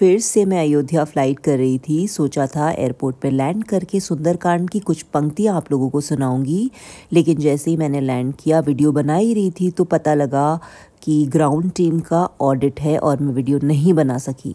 फिर से मैं अयोध्या फ्लाइट कर रही थी सोचा था एयरपोर्ट पर लैंड करके सुंदरकांड की कुछ पंक्तियाँ आप लोगों को सुनाऊंगी लेकिन जैसे ही मैंने लैंड किया वीडियो बना ही रही थी तो पता लगा कि ग्राउंड टीम का ऑडिट है और मैं वीडियो नहीं बना सकी